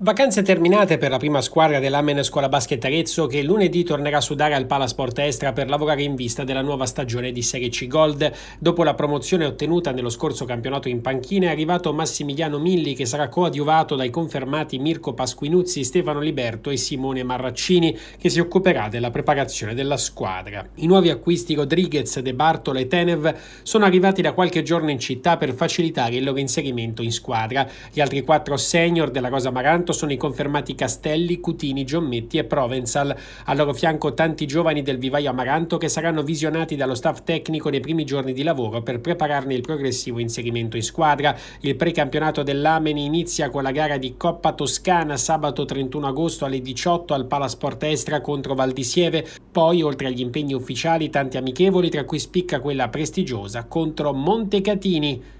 Vacanze terminate per la prima squadra dell'Amen Scuola Basket Arezzo che lunedì tornerà a sudare al Palasport Estra per lavorare in vista della nuova stagione di Serie C Gold. Dopo la promozione ottenuta nello scorso campionato in panchina è arrivato Massimiliano Milli che sarà coadiuvato dai confermati Mirko Pasquinuzzi, Stefano Liberto e Simone Marraccini che si occuperà della preparazione della squadra. I nuovi acquisti Rodriguez, De Bartolo e Tenev sono arrivati da qualche giorno in città per facilitare il loro inserimento in squadra. Gli altri quattro senior della Rosa Maranta Parlamento sono i confermati Castelli, Cutini, Giommetti e Provenzal. Al loro fianco tanti giovani del vivaio Amaranto che saranno visionati dallo staff tecnico nei primi giorni di lavoro per prepararne il progressivo inserimento in squadra. Il precampionato dell'Ameni inizia con la gara di Coppa Toscana sabato 31 agosto alle 18 al Palasport Estra contro Valdisieve. Poi, oltre agli impegni ufficiali, tanti amichevoli, tra cui spicca quella prestigiosa contro Montecatini.